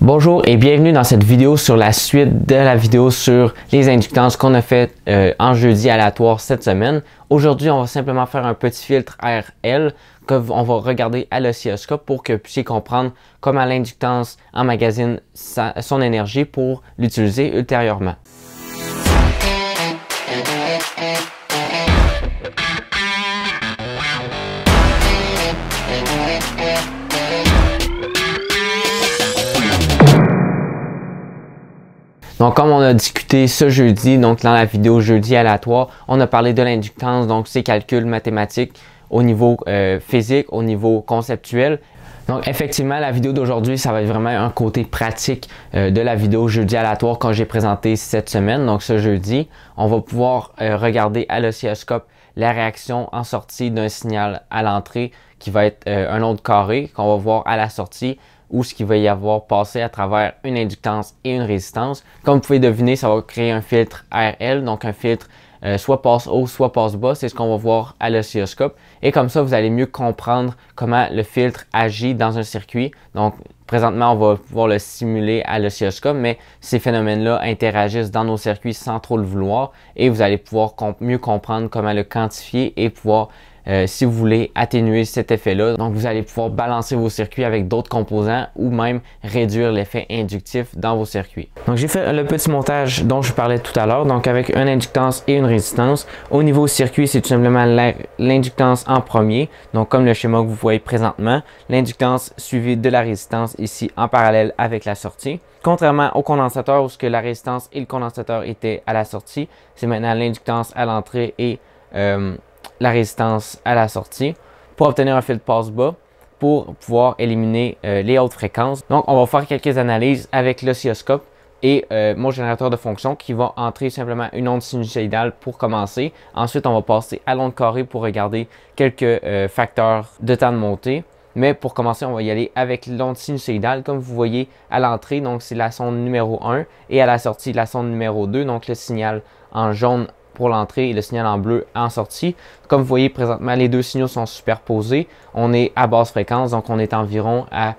Bonjour et bienvenue dans cette vidéo sur la suite de la vidéo sur les inductances qu'on a fait euh, en jeudi aléatoire cette semaine. Aujourd'hui, on va simplement faire un petit filtre RL que va regarder à l'oscilloscope pour que vous puissiez comprendre comment l'inductance emmagasine son énergie pour l'utiliser ultérieurement. Donc, comme on a discuté ce jeudi, donc dans la vidéo jeudi aléatoire, on a parlé de l'inductance, donc ses calculs mathématiques au niveau euh, physique, au niveau conceptuel. Donc effectivement, la vidéo d'aujourd'hui, ça va être vraiment un côté pratique euh, de la vidéo jeudi aléatoire quand j'ai présenté cette semaine. Donc ce jeudi, on va pouvoir euh, regarder à l'oscilloscope la réaction en sortie d'un signal à l'entrée qui va être un autre carré qu'on va voir à la sortie ou ce qu'il va y avoir passé à travers une inductance et une résistance. Comme vous pouvez deviner, ça va créer un filtre RL, donc un filtre euh, soit passe haut, soit passe bas. C'est ce qu'on va voir à l'oscilloscope. Et comme ça, vous allez mieux comprendre comment le filtre agit dans un circuit. Donc, présentement, on va pouvoir le simuler à l'oscilloscope, mais ces phénomènes-là interagissent dans nos circuits sans trop le vouloir et vous allez pouvoir mieux comprendre comment le quantifier et pouvoir euh, si vous voulez atténuer cet effet-là. Donc, vous allez pouvoir balancer vos circuits avec d'autres composants ou même réduire l'effet inductif dans vos circuits. Donc, j'ai fait le petit montage dont je parlais tout à l'heure, donc avec une inductance et une résistance. Au niveau circuit, c'est tout simplement l'inductance en premier, donc comme le schéma que vous voyez présentement, l'inductance suivie de la résistance ici en parallèle avec la sortie. Contrairement au condensateur où ce que la résistance et le condensateur étaient à la sortie, c'est maintenant l'inductance à l'entrée et euh, la résistance à la sortie pour obtenir un fil de passe bas pour pouvoir éliminer euh, les hautes fréquences. Donc, on va faire quelques analyses avec l'oscilloscope et euh, mon générateur de fonction qui va entrer simplement une onde sinusoïdale pour commencer. Ensuite, on va passer à l'onde carrée pour regarder quelques euh, facteurs de temps de montée. Mais pour commencer, on va y aller avec l'onde sinusoïdale, comme vous voyez à l'entrée, donc c'est la sonde numéro 1 et à la sortie, la sonde numéro 2, donc le signal en jaune pour l'entrée et le signal en bleu en sortie. Comme vous voyez présentement, les deux signaux sont superposés. On est à basse fréquence, donc on est environ à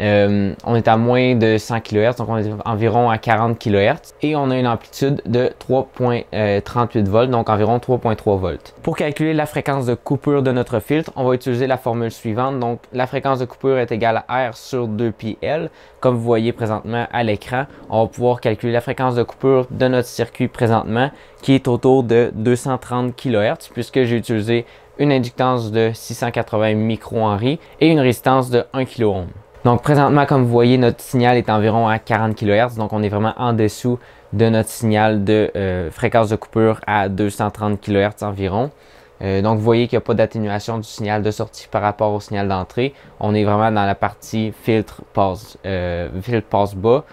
euh, on est à moins de 100 kHz, donc on est environ à 40 kHz. Et on a une amplitude de 3.38 euh, volts, donc environ 3.3 volts. Pour calculer la fréquence de coupure de notre filtre, on va utiliser la formule suivante. Donc la fréquence de coupure est égale à R sur 2πl. Comme vous voyez présentement à l'écran, on va pouvoir calculer la fréquence de coupure de notre circuit présentement, qui est autour de 230 kHz, puisque j'ai utilisé une inductance de 680 micro-Henry et une résistance de 1 kΩ. Donc présentement, comme vous voyez, notre signal est environ à 40 kHz, donc on est vraiment en dessous de notre signal de euh, fréquence de coupure à 230 kHz environ. Euh, donc vous voyez qu'il n'y a pas d'atténuation du signal de sortie par rapport au signal d'entrée. On est vraiment dans la partie filtre passe, euh, filtre passe bas.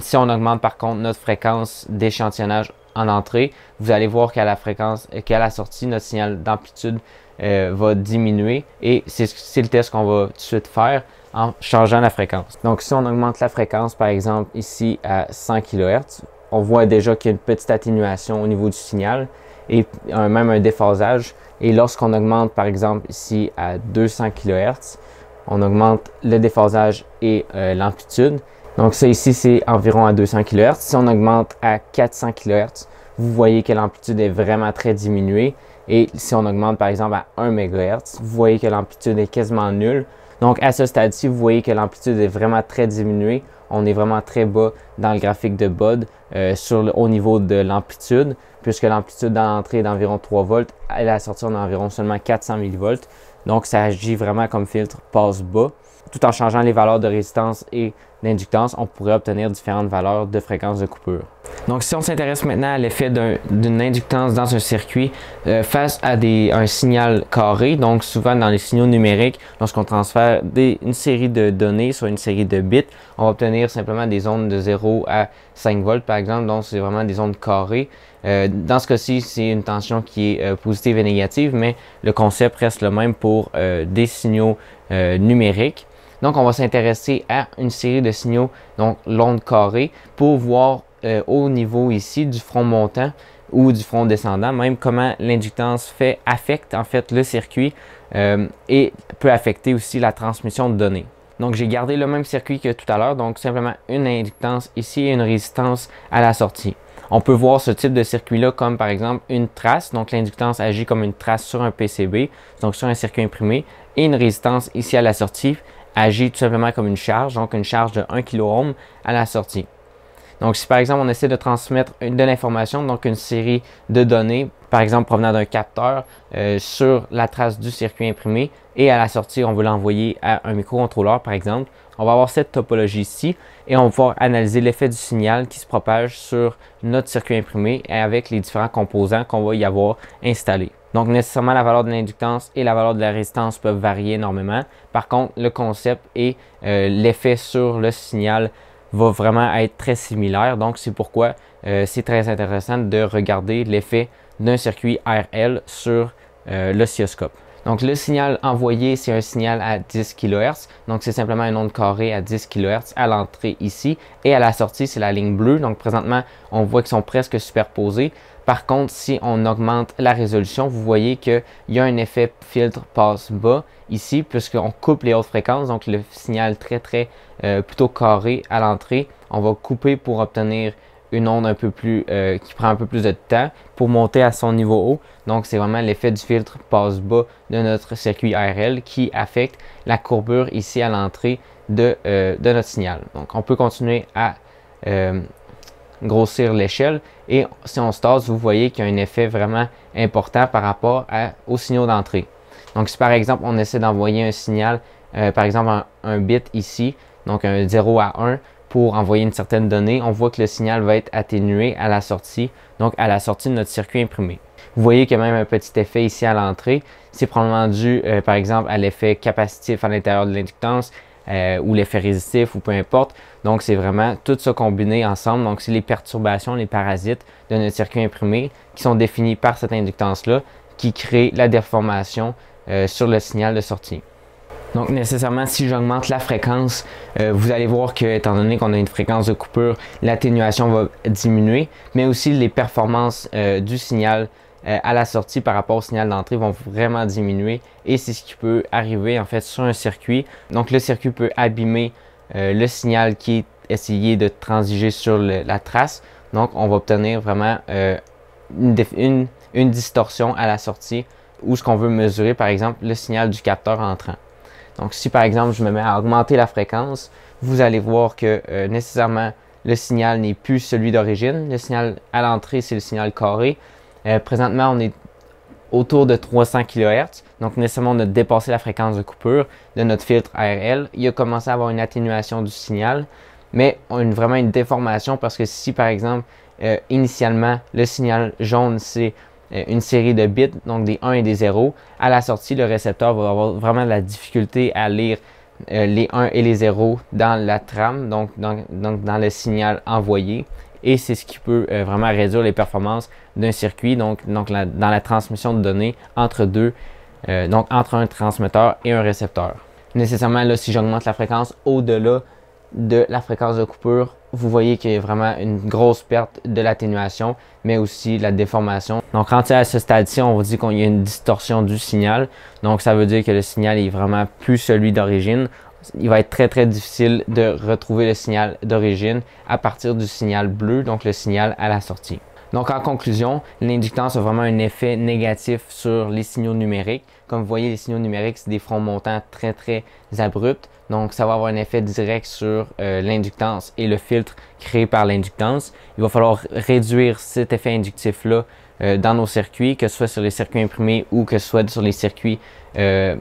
si on augmente par contre notre fréquence d'échantillonnage en entrée, vous allez voir qu'à la fréquence qu'à la sortie, notre signal d'amplitude euh, va diminuer et c'est le test qu'on va tout de suite faire en changeant la fréquence. Donc si on augmente la fréquence, par exemple ici à 100 kHz, on voit déjà qu'il y a une petite atténuation au niveau du signal et même un déphasage. Et lorsqu'on augmente par exemple ici à 200 kHz, on augmente le déphasage et euh, l'amplitude. Donc ça ici c'est environ à 200 kHz. Si on augmente à 400 kHz, vous voyez que l'amplitude est vraiment très diminuée et si on augmente par exemple à 1 MHz, vous voyez que l'amplitude est quasiment nulle. Donc à ce stade-ci, vous voyez que l'amplitude est vraiment très diminuée. On est vraiment très bas dans le graphique de Bud euh, sur au niveau de l'amplitude, puisque l'amplitude d'entrée est d'environ 3 volts, à la sortie d'environ seulement 400 mV. Donc ça agit vraiment comme filtre passe bas, tout en changeant les valeurs de résistance et inductance on pourrait obtenir différentes valeurs de fréquence de coupure. Donc si on s'intéresse maintenant à l'effet d'une inductance dans un circuit euh, face à un signal carré, donc souvent dans les signaux numériques, lorsqu'on transfère une série de données sur une série de bits, on va obtenir simplement des ondes de 0 à 5 volts par exemple, donc c'est vraiment des ondes carrées. Euh, dans ce cas-ci, c'est une tension qui est euh, positive et négative, mais le concept reste le même pour des signaux numériques. Donc, on va s'intéresser à une série de signaux, donc l'onde carrée, pour voir euh, au niveau ici du front montant ou du front descendant, même comment l'inductance fait affecte en fait le circuit euh, et peut affecter aussi la transmission de données. Donc j'ai gardé le même circuit que tout à l'heure, donc simplement une inductance ici et une résistance à la sortie. On peut voir ce type de circuit-là comme par exemple une trace, donc l'inductance agit comme une trace sur un PCB, donc sur un circuit imprimé, et une résistance ici à la sortie agit tout simplement comme une charge, donc une charge de 1 kOhm à la sortie. Donc, si par exemple on essaie de transmettre de l'information, donc une série de données, par exemple provenant d'un capteur, euh, sur la trace du circuit imprimé, et à la sortie, on veut l'envoyer à un microcontrôleur, par exemple, on va avoir cette topologie ici et on va analyser l'effet du signal qui se propage sur notre circuit imprimé et avec les différents composants qu'on va y avoir installés. Donc, nécessairement, la valeur de l'inductance et la valeur de la résistance peuvent varier énormément. Par contre, le concept et euh, l'effet sur le signal va vraiment être très similaire. Donc, c'est pourquoi euh, c'est très intéressant de regarder l'effet d'un circuit RL sur euh, l'oscilloscope. Donc, le signal envoyé, c'est un signal à 10 kHz. Donc, c'est simplement une onde carrée à 10 kHz à l'entrée ici. Et à la sortie, c'est la ligne bleue. Donc, présentement, on voit qu'ils sont presque superposés. Par contre, si on augmente la résolution, vous voyez qu'il y a un effet filtre passe bas ici, puisqu'on coupe les hautes fréquences, donc le signal très très euh, plutôt carré à l'entrée. On va couper pour obtenir une onde un peu plus euh, qui prend un peu plus de temps pour monter à son niveau haut. Donc c'est vraiment l'effet du filtre passe bas de notre circuit ARL qui affecte la courbure ici à l'entrée de, euh, notre signal. Donc on peut continuer à, grossir l'échelle. Et si on tasse vous voyez qu'il y a un effet vraiment important par rapport au aux signaux d'entrée. Donc, si par exemple, on essaie d'envoyer un signal, euh, par exemple un, bit ici, donc un 0 à 1, pour envoyer une certaine donnée, on voit que le signal va être atténué à la sortie, donc à la sortie de notre circuit imprimé. Vous voyez qu'il y a même un petit effet ici à l'entrée. C'est probablement dû, euh, par exemple, à l'effet capacitif à l'intérieur de l'inductance euh, ou l'effet résistif ou peu importe. Donc, c'est vraiment tout ça combiné ensemble. Donc, c'est les perturbations, les parasites de notre circuit imprimé qui sont définis par cette inductance-là qui crée la déformation euh, sur le signal de sortie. Donc nécessairement, si j'augmente la fréquence, euh, vous allez voir que, étant donné qu'on a une fréquence de coupure, l'atténuation va diminuer, mais aussi les performances du signal euh, à la sortie par rapport au signal d'entrée vont vraiment diminuer et c'est ce qui peut arriver en fait sur un circuit. Donc le circuit peut abîmer euh, le signal qui est essayé de transiger sur la trace. Donc on va obtenir vraiment euh, une, distorsion à la sortie où ce qu'on veut mesurer par exemple le signal du capteur entrant. Donc si par exemple je me mets à augmenter la fréquence, vous allez voir que nécessairement le signal n'est plus celui d'origine. Le signal à l'entrée, c'est le signal carré. Euh, présentement, on est autour de 300 kHz. Donc, nécessairement, on a dépassé la fréquence de coupure de notre filtre ARL. Il a commencé à avoir une atténuation du signal, mais une, vraiment une déformation parce que si, par exemple, euh, initialement, le signal jaune, c'est euh, une série de bits, donc des 1 et des 0, à la sortie, le récepteur va avoir vraiment de la difficulté à lire les 1 et les 0 dans la trame, donc dans le signal envoyé et c'est ce qui peut euh, vraiment réduire les performances d'un circuit, donc, dans la transmission de données entre deux, euh, donc entre un transmetteur et un récepteur. Nécessairement, là, si j'augmente la fréquence au-delà de la fréquence de coupure, vous voyez qu'il y a vraiment une grosse perte de l'atténuation, mais aussi la déformation. Donc, quand es à ce stade-ci, on vous dit qu'il y a une distorsion du signal. Donc, ça veut dire que le signal est vraiment plus celui d'origine il va être très très difficile de retrouver le signal d'origine à partir du signal bleu, donc le signal à la sortie. Donc en conclusion, l'inductance a vraiment un effet négatif sur les signaux numériques. Comme vous voyez, les signaux numériques, c'est des fronts montants très très abrupts. Donc ça va avoir un effet direct sur euh, l'inductance et le filtre créé par l'inductance. Il va falloir réduire cet effet inductif-là euh, dans nos circuits, que ce soit sur les circuits imprimés ou que ce soit sur les circuits euh,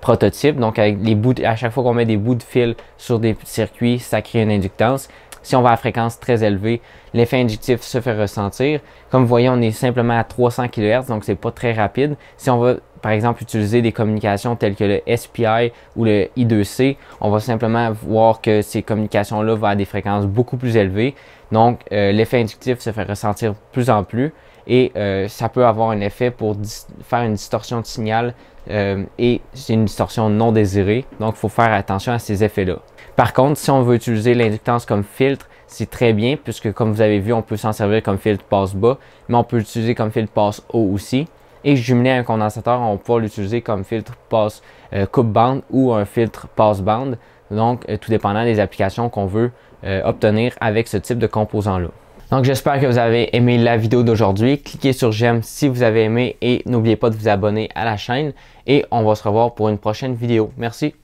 prototypes. Donc, à chaque fois qu'on met des bouts de fil sur des circuits, ça crée une inductance. Si on va à fréquence très élevée, l'effet inductif se fait ressentir. Comme vous voyez, on est simplement à 300 kHz, donc ce n'est pas très rapide. Si on va par exemple utiliser des communications telles que le SPI ou le I2C, on va simplement voir que ces communications-là vont à des fréquences beaucoup plus élevées. Donc, euh, l'effet inductif se fait ressentir de plus en plus et euh, ça peut avoir un effet pour faire une distorsion de signal euh, et c'est une distorsion non désirée. Donc, il faut faire attention à ces effets-là. Par contre, si on veut utiliser l'inductance comme filtre, c'est très bien puisque comme vous avez vu, on peut s'en servir comme filtre passe-bas, mais on peut l'utiliser comme filtre passe-haut aussi. Et jumelé à un condensateur, on peut l'utiliser comme filtre passe euh, coupe-bande ou un filtre passe-bande. Donc, tout dépendant des applications qu'on veut obtenir avec ce type de composant-là. Donc j'espère que vous avez aimé la vidéo d'aujourd'hui. Cliquez sur j'aime si vous avez aimé et n'oubliez pas de vous abonner à la chaîne et on va se revoir pour une prochaine vidéo. Merci.